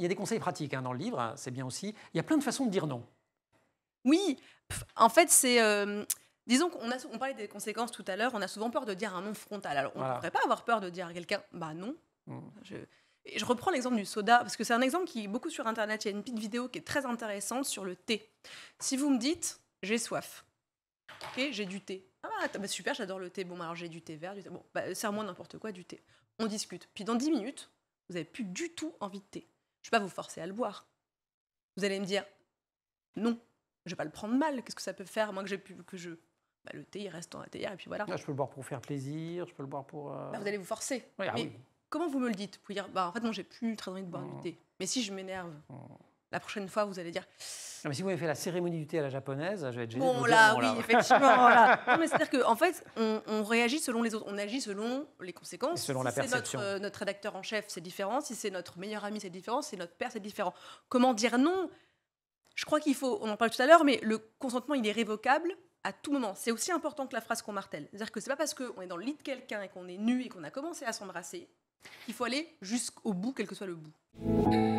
Il y a des conseils pratiques hein, dans le livre, c'est bien aussi. Il y a plein de façons de dire non. Oui, en fait, c'est. Euh, disons qu'on on parlait des conséquences tout à l'heure, on a souvent peur de dire un non frontal. Alors, on ne devrait pas avoir peur de dire à quelqu'un, bah non. Mm. Je, reprends l'exemple du soda, parce que c'est un exemple qui est beaucoup sur Internet. Il y a une petite vidéo qui est très intéressante sur le thé. Si vous me dites, j'ai soif, ok, j'ai du thé. Ah bah, bah, super, j'adore le thé. Bon, bah, alors j'ai du thé vert, du thé. Bon, bah, serre-moi n'importe quoi, du thé. On discute. Puis dans 10 minutes, vous n'avez plus du tout envie de thé. Je ne vais pas vous forcer à le boire. Vous allez me dire, non, je vais pas le prendre mal. Qu'est-ce que ça peut faire, moi, que j'ai pu que je bah, le thé, il reste dans la théière, et puis voilà. je peux le boire pour faire plaisir, je peux le boire pour. Euh, bah, vous allez vous forcer. Ah mais comment vous me le dites Vous dire, bah, en fait, non, j'ai plus très envie de boire du mmh. thé. Mais si je m'énerve, mmh. La prochaine fois, vous allez dire. Non, mais si vous avez fait la cérémonie du thé à la japonaise, je vais être gêné. Bon, là, oui, effectivement. Non, mais c'est-à-dire qu'en en fait, on, réagit selon les autres. On agit selon les conséquences. selon si la perception. Notre, euh, notre rédacteur en chef, c'est différent. Si c'est notre meilleur ami, c'est différent. Si c'est notre père, c'est différent. Comment dire non Je crois qu'il faut. On en parle tout à l'heure, mais le consentement, il est révocable à tout moment. C'est aussi important que la phrase qu'on martèle. C'est-à-dire que c'est pas parce qu'on est dans le lit de quelqu'un et qu'on est nu et qu'on a commencé à s'embrasser qu'il faut aller jusqu'au bout, quel que soit le bout.